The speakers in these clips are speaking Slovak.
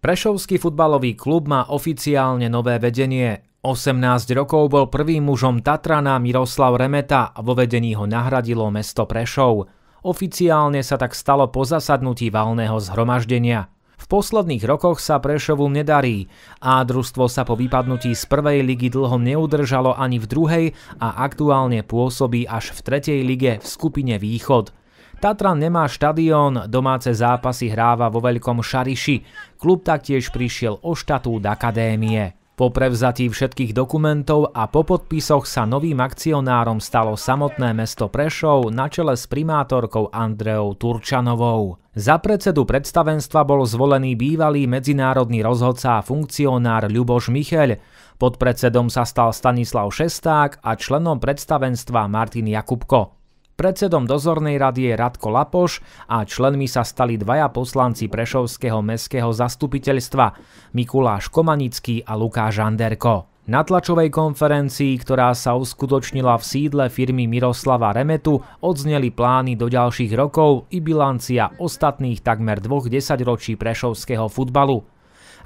Prešovský futbalový klub má oficiálne nové vedenie. 18 rokov bol prvým mužom Tatrana Miroslav Remeta a vo vedení ho nahradilo mesto Prešov. Oficiálne sa tak stalo po zasadnutí valného zhromaždenia. V posledných rokoch sa Prešovu nedarí a družstvo sa po vypadnutí z prvej ligy dlho neudržalo ani v druhej a aktuálne pôsobí až v tretej lige v skupine Východ – Tatran nemá štadión, domáce zápasy hráva vo Veľkom Šariši. Klub taktiež prišiel o štatút akadémie. Po prevzatí všetkých dokumentov a po podpisoch sa novým akcionárom stalo samotné mesto Prešov na čele s primátorkou Andreou Turčanovou. Za predsedu predstavenstva bol zvolený bývalý medzinárodný rozhodca a funkcionár Ľuboš Michel. Pod predsedom sa stal Stanislav Šesták a členom predstavenstva Martin Jakubko. Predsedom dozornej rady je Radko Lapoš a členmi sa stali dvaja poslanci Prešovského mestského zastupiteľstva Mikuláš Komanický a Lukáš Anderko. Na tlačovej konferencii, ktorá sa uskutočnila v sídle firmy Miroslava Remetu, odzneli plány do ďalších rokov i bilancia ostatných takmer dvoch desaťročí prešovského futbalu.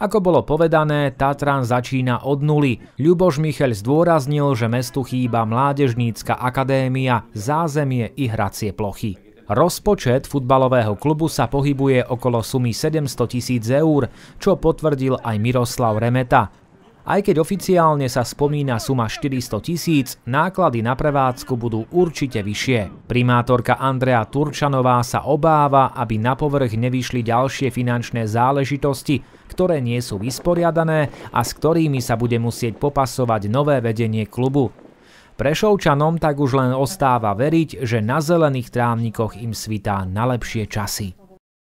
Ako bolo povedané, Tatran začína od nuly. Ľuboš Michel zdôraznil, že mestu chýba mládežnícka akadémia, zázemie i hracie plochy. Rozpočet futbalového klubu sa pohybuje okolo sumy 700 tisíc eur, čo potvrdil aj Miroslav Remeta. Aj keď oficiálne sa spomína suma 400 tisíc, náklady na prevádzku budú určite vyššie. Primátorka Andrea Turčanová sa obáva, aby na povrch nevyšli ďalšie finančné záležitosti, ktoré nie sú vysporiadané a s ktorými sa bude musieť popasovať nové vedenie klubu. Prešovčanom tak už len ostáva veriť, že na zelených trávnikoch im svitá na lepšie časy.